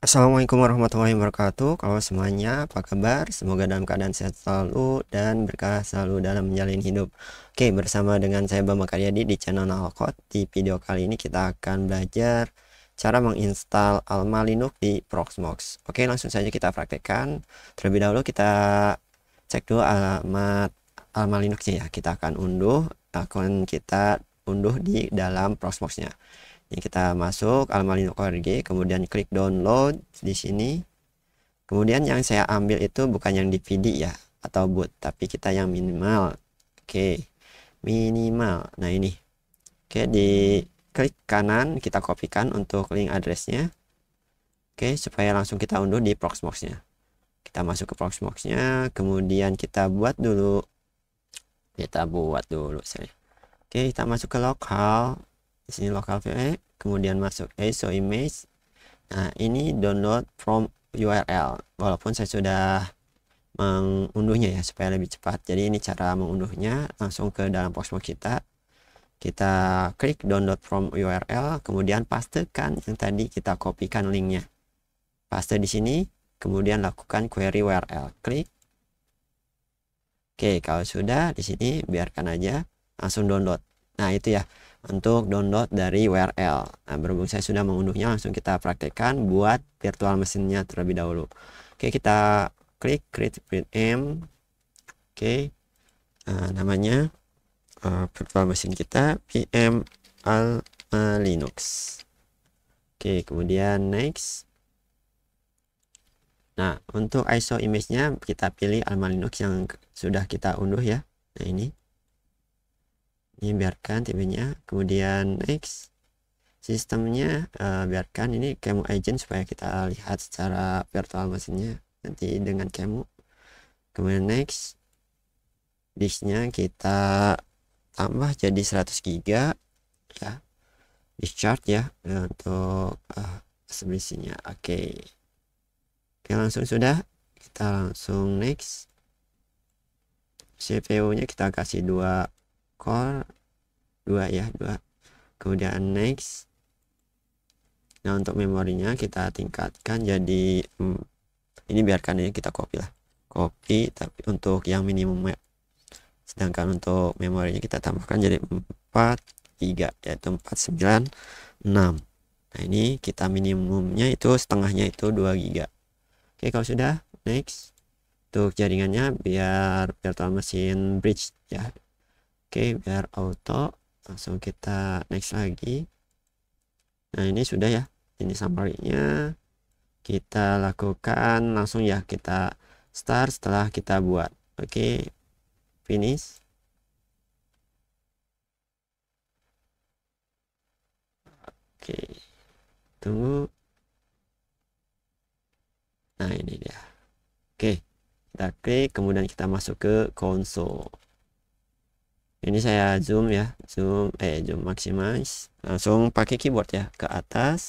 Assalamualaikum warahmatullahi wabarakatuh Kalau semuanya apa kabar Semoga dalam keadaan sehat selalu Dan berkah selalu dalam menjalin hidup Oke bersama dengan saya Bama Karyadi Di channel Nalkot Di video kali ini kita akan belajar Cara menginstal Alma Linux di Proxmox Oke langsung saja kita praktekkan Terlebih dahulu kita cek dulu alamat Alma Linuxnya ya Kita akan unduh akun kita unduh di dalam Proxmoxnya ini kita masuk almalino.org, kemudian klik download di sini. Kemudian yang saya ambil itu bukan yang DVD ya atau boot, tapi kita yang minimal. Oke. Minimal. Nah, ini. Oke, di klik kanan kita kopikan untuk link addressnya. Oke, supaya langsung kita unduh di proxmox Kita masuk ke proxmox kemudian kita buat dulu kita buat dulu saya. Oke, kita masuk ke lokal di sini local file kemudian masuk ISO image nah ini download from URL walaupun saya sudah mengunduhnya ya supaya lebih cepat jadi ini cara mengunduhnya langsung ke dalam posmo kita kita klik download from URL kemudian pastekan yang tadi kita kopikan linknya paste di sini kemudian lakukan query URL klik oke kalau sudah di sini biarkan aja langsung download nah itu ya untuk download dari URL. Nah, berhubung saya sudah mengunduhnya, langsung kita praktekkan buat virtual mesinnya terlebih dahulu. Oke, kita klik create print m. Oke, nah, namanya uh, virtual mesin kita pm al linux. Oke, kemudian next. Nah, untuk ISO image-nya kita pilih Alma Linux yang sudah kita unduh ya. Nah, ini ini biarkan tipenya kemudian next sistemnya uh, biarkan ini kemu agent supaya kita lihat secara virtual mesinnya nanti dengan kemu kemudian next disknya kita tambah jadi 100 giga ya discharge ya eh, untuk uh, eh, sebelisinya oke okay. oke langsung sudah kita langsung next CPU nya kita kasih dua core 2 ya 2 kemudian next nah untuk memorinya kita tingkatkan jadi hmm, ini biarkan ini kita copy lah copy tapi untuk yang minimum ya. sedangkan untuk memorinya kita tambahkan jadi 4 3 yaitu 4 9 6 nah ini kita minimumnya itu setengahnya itu 2 giga oke kalau sudah next untuk jaringannya biar virtual machine bridge ya Oke, okay, biar auto. Langsung kita next lagi. Nah, ini sudah ya. Ini summary-nya. Kita lakukan langsung ya. Kita start setelah kita buat. Oke, okay. finish. Oke, tunggu. Nah, ini dia. Oke, kita klik, kemudian kita masuk ke konsol ini saya zoom ya zoom eh zoom maximize langsung pakai keyboard ya ke atas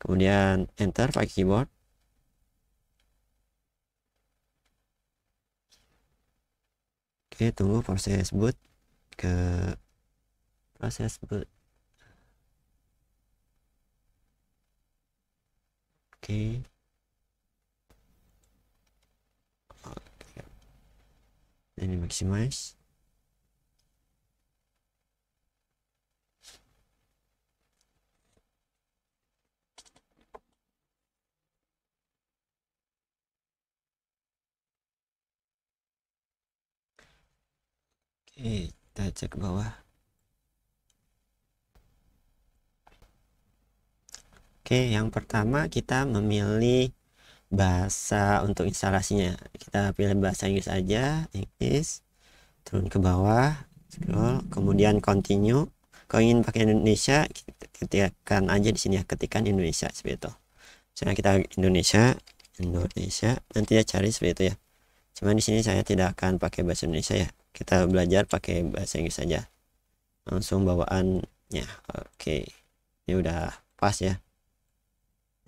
kemudian enter pakai keyboard oke tunggu proses boot ke proses boot oke ini maximize Eh, kita cek ke bawah. Oke, yang pertama kita memilih bahasa untuk instalasinya. Kita pilih bahasa Inggris aja, Inggris. Turun ke bawah, scroll, kemudian continue. Kalau ingin pakai Indonesia, ketikkan aja di sini ya, ketikan Indonesia seperti itu. Misalnya kita Indonesia, Indonesia, nanti ya cari seperti itu ya. Cuman di sini saya tidak akan pakai bahasa Indonesia ya kita belajar pakai bahasa Inggris saja langsung bawaannya oke ini udah pas ya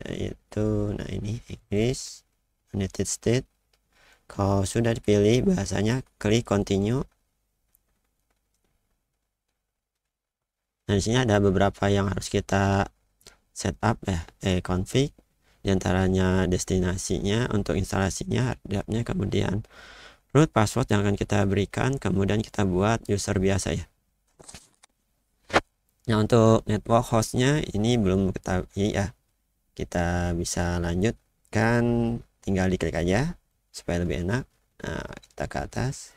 nah, itu nah ini Inggris United States kalau sudah dipilih bahasanya klik continue nah di sini ada beberapa yang harus kita setup ya eh config diantaranya destinasinya untuk instalasinya harddisknya kemudian root password yang akan kita berikan kemudian kita buat user biasa ya nah untuk network hostnya ini belum kita ya kita bisa lanjutkan tinggal diklik aja supaya lebih enak nah kita ke atas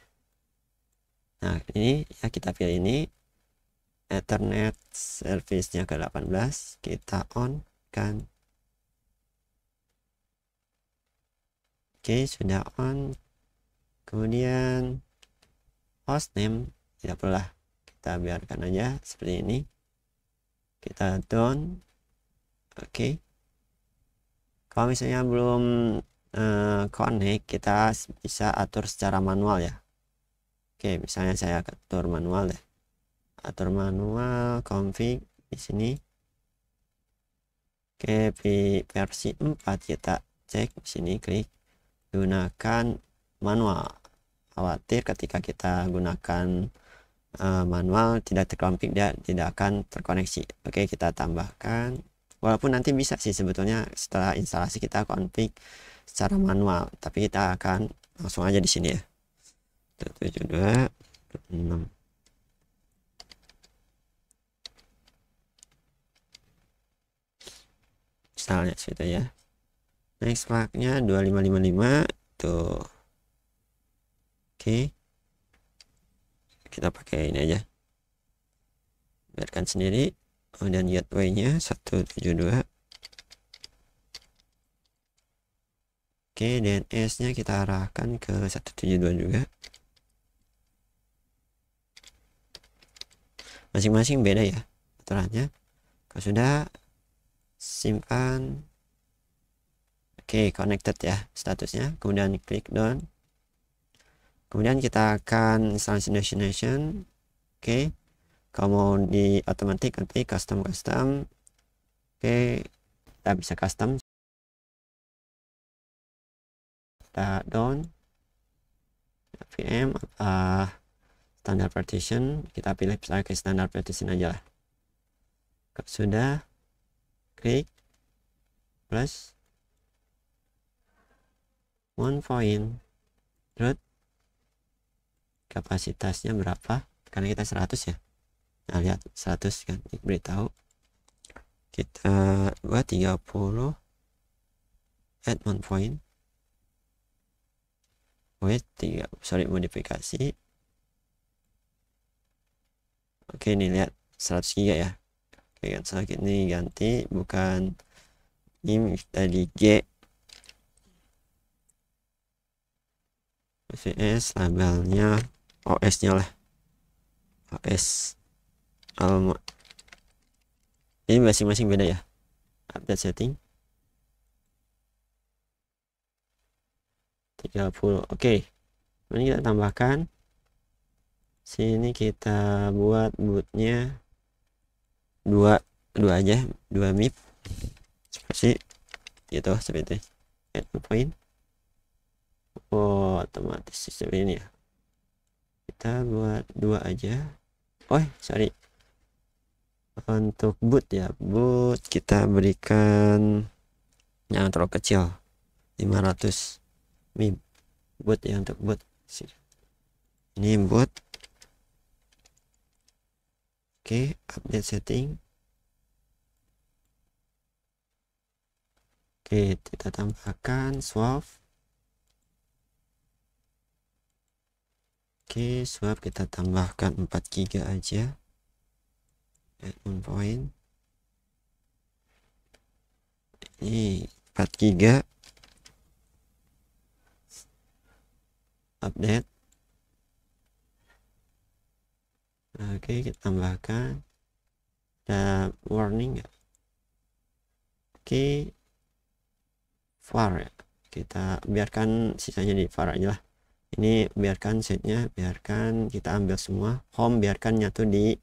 nah ini ya kita pilih ini Ethernet service-nya ke 18 kita on kan Oke, sudah on kemudian hostname tidak perlu lah kita biarkan aja seperti ini kita down oke okay. kalau misalnya belum uh, connect kita bisa atur secara manual ya oke okay, misalnya saya atur manual deh atur manual config di sini oke okay, versi 4 kita cek di sini klik gunakan manual khawatir ketika kita gunakan uh, manual tidak terkomplik dia tidak akan terkoneksi oke kita tambahkan walaupun nanti bisa sih sebetulnya setelah instalasi kita konfig secara manual tapi kita akan langsung aja di sini ya dua 6 misalnya seperti ya next marknya 2555 tuh Oke. Kita pakai ini aja. Biarkan sendiri. Kemudian oh, gateway-nya 172. Oke, DNS-nya kita arahkan ke 172 juga. Masing-masing beda ya aturannya. Kalau sudah simpan Oke, okay, connected ya statusnya. Kemudian klik done kemudian kita akan installation destination oke okay. kalau mau di automatic nanti custom custom oke okay. kita bisa custom kita down VM uh, standard partition kita pilih pakai standar partition aja lah sudah klik plus one point root kapasitasnya berapa karena kita 100 ya nah lihat 100 kan beritahu kita buat 30 at one point wait 3 sorry modifikasi oke ini lihat 100 giga ya oke kan so, ini ganti bukan ini tadi G VS labelnya OS-nya lah. OS Alma. Ini masing-masing beda ya. Update setting. 30. Oke. Okay. Ini kita tambahkan. Sini kita buat bootnya dua dua aja, dua mip. Seperti gitu seperti itu. point. Oh, otomatis seperti ini ya kita buat dua aja oh sorry untuk boot ya boot kita berikan yang terlalu kecil 500 mim boot ya untuk boot ini boot oke okay, update setting oke okay, kita tambahkan swap Oke, swap kita tambahkan 4 giga aja. Admin point. Ini 4 giga. Update. Oke, kita tambahkan. Ada warning Oke. far ya. Kita biarkan sisanya di far aja lah ini biarkan setnya biarkan kita ambil semua home biarkan nyatu di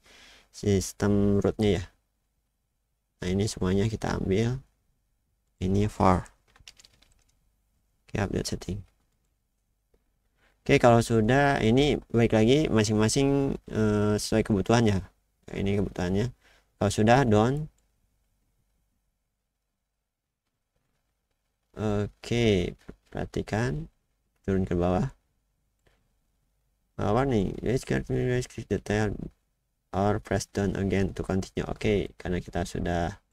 sistem rootnya ya nah ini semuanya kita ambil ini for oke update setting oke kalau sudah ini baik lagi masing-masing uh, sesuai kebutuhan ya nah, ini kebutuhannya kalau sudah done Oke, perhatikan turun ke bawah. Uh, warning, race card race click detail or press down again to continue. Oke, okay, karena kita sudah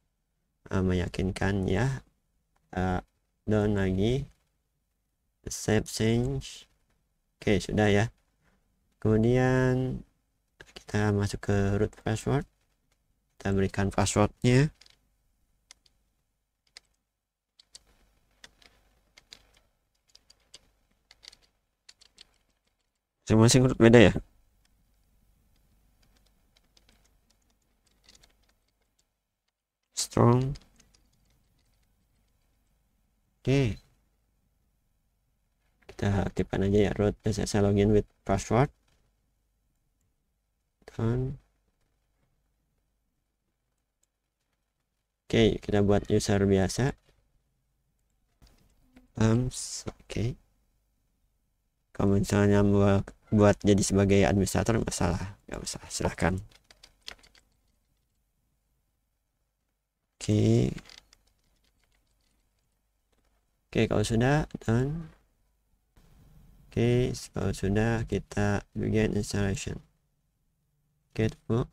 uh, meyakinkan ya. Uh, ah, down lagi. Save change. Oke, okay, sudah ya. Kemudian kita masuk ke root password. Kita berikan passwordnya. masing-masing huruf beda ya strong oke kita aktifkan aja ya root SSL login with password kan oke okay, kita buat user biasa pumps oke okay. kalau misalnya buat buat jadi sebagai administrator masalah nggak usah silahkan oke oke kalau sudah dan oke kalau sudah kita begin installation get book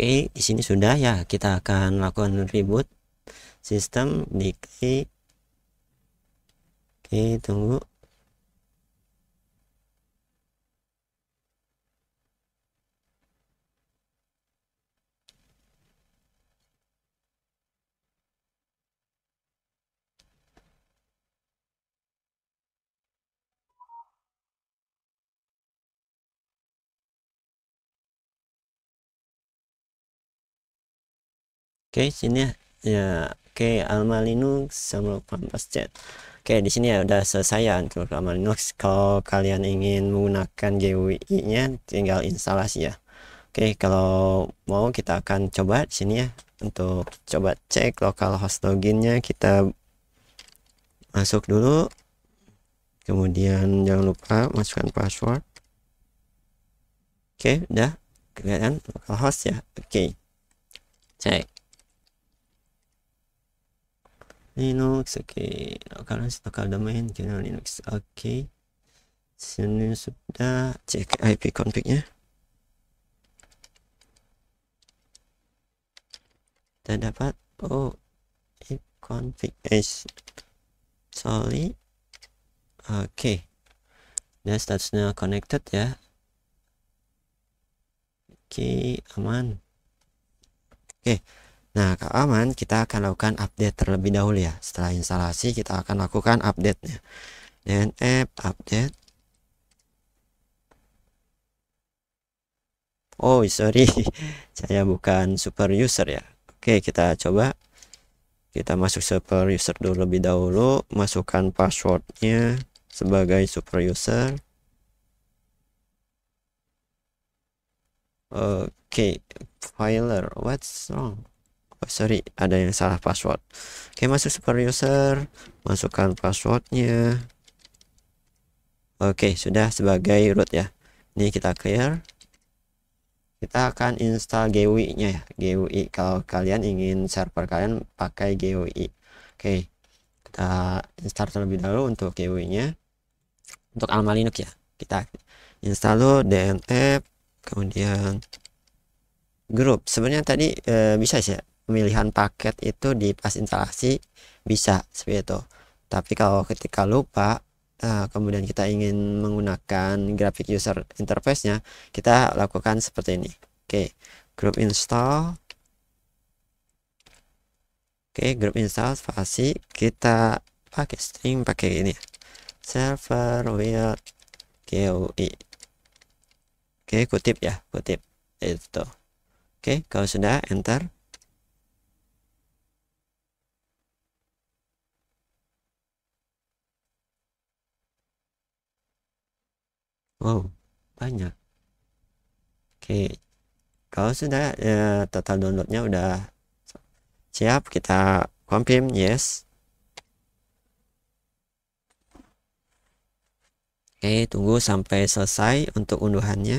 Oke, di sini sudah ya. Kita akan lakukan reboot sistem diklik. Oke, tunggu. Oke, okay, sini ya. ya oke, okay, Alma Linux sama Pampas Chat. Oke, okay, di sini ya udah selesai ya untuk Alma Linux. Kalau kalian ingin menggunakan GUI-nya, tinggal instalasi ya. Oke, okay, kalau mau kita akan coba di sini ya untuk coba cek lokal host loginnya kita masuk dulu. Kemudian jangan lupa masukkan password. Oke, okay, udah lokal host ya. Oke. Okay. Cek. Linux, oke. Okay. Kalian setelah domain kena Linux, oke. Okay. Sini sudah cek IP config-nya. Kita dapat oh IP config is solid. Oke. Okay. Dan statusnya connected ya. Oke, okay, aman. Oke. Okay. Nah, keamanan kita akan lakukan update terlebih dahulu ya. Setelah instalasi kita akan lakukan update-nya. Dan app update. Oh, sorry. Saya bukan super user ya. Oke, kita coba. Kita masuk super user dulu lebih dahulu, masukkan passwordnya sebagai super user. Okay, filer, what's wrong? oh, sorry ada yang salah password oke masuk super user masukkan passwordnya oke sudah sebagai root ya ini kita clear kita akan install GUI nya ya GUI kalau kalian ingin server kalian pakai GUI oke kita install terlebih dahulu untuk GUI nya untuk Alma Linux ya kita install dulu dnf kemudian grup sebenarnya tadi e, bisa sih ya pemilihan paket itu di pas instalasi bisa seperti itu tapi kalau ketika lupa eh, kemudian kita ingin menggunakan graphic user interface nya kita lakukan seperti ini oke group install oke group install spasi kita pakai string pakai ini server will GUI oke kutip ya kutip itu oke kalau sudah enter Wow, banyak. Oke, kalau sudah ya, total downloadnya udah siap, kita confirm yes. Oke, tunggu sampai selesai untuk unduhannya.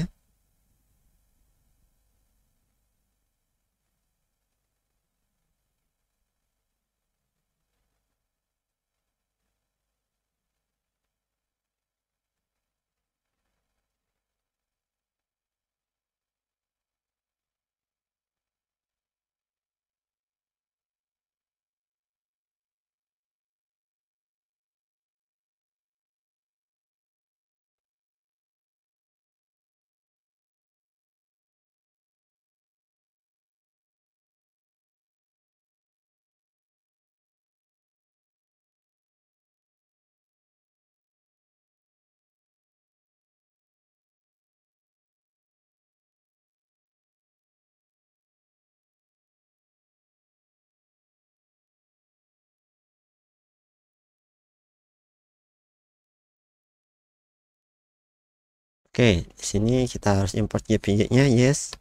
Oke, sini kita harus import JPG-nya, yes.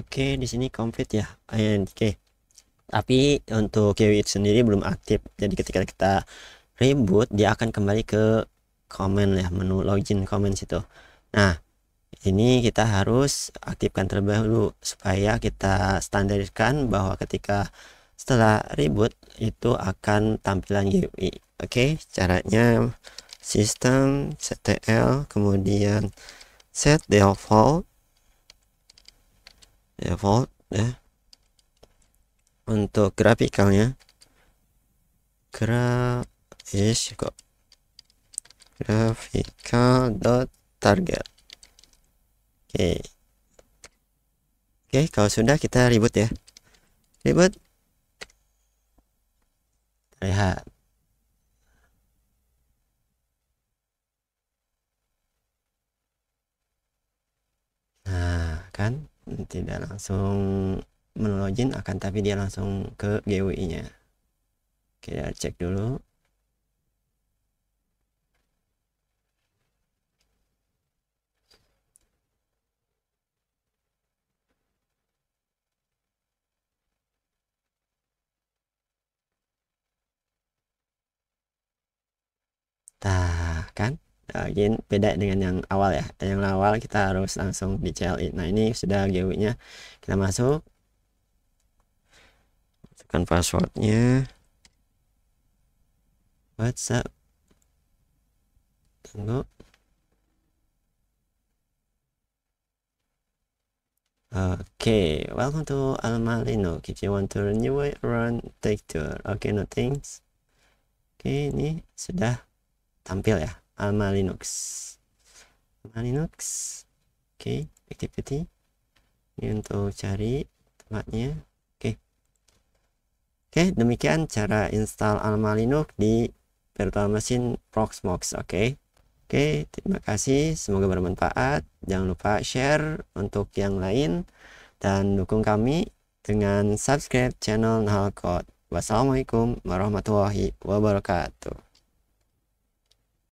Oke, di sini complete ya. And, Oke. Tapi untuk Kiwi sendiri belum aktif. Jadi ketika kita reboot dia akan kembali ke comment ya, menu login comment situ. Nah, ini kita harus aktifkan terlebih dahulu supaya kita standarkan bahwa ketika setelah reboot itu akan tampilan GUI. Oke, caranya sistem ctl kemudian set default default ya, ya untuk grafikalnya grafis ya, kok grafikal dot target oke okay. oke okay, kalau sudah kita ribut ya ribut lihat nah kan tidak langsung menlogin akan tapi dia langsung ke GUI nya kita ya, cek dulu Tah, kan? again ah, beda dengan yang awal ya yang awal kita harus langsung di CLI nah ini sudah gui nya kita masuk masukkan passwordnya WhatsApp tunggu Okay, welcome to Alma Linux. If you want to renew it, run take tour. Okay, no thanks. Oke, okay, ini sudah tampil ya. Alma Linux. Alma Linux. Oke, okay. activity. Ini untuk cari tempatnya. Oke. Okay. Oke, okay, demikian cara install Alma Linux di virtual machine Proxmox. Oke. Okay. Oke, terima kasih. Semoga bermanfaat. Jangan lupa share untuk yang lain dan dukung kami dengan subscribe channel Nahal Code. Wassalamualaikum warahmatullahi wabarakatuh.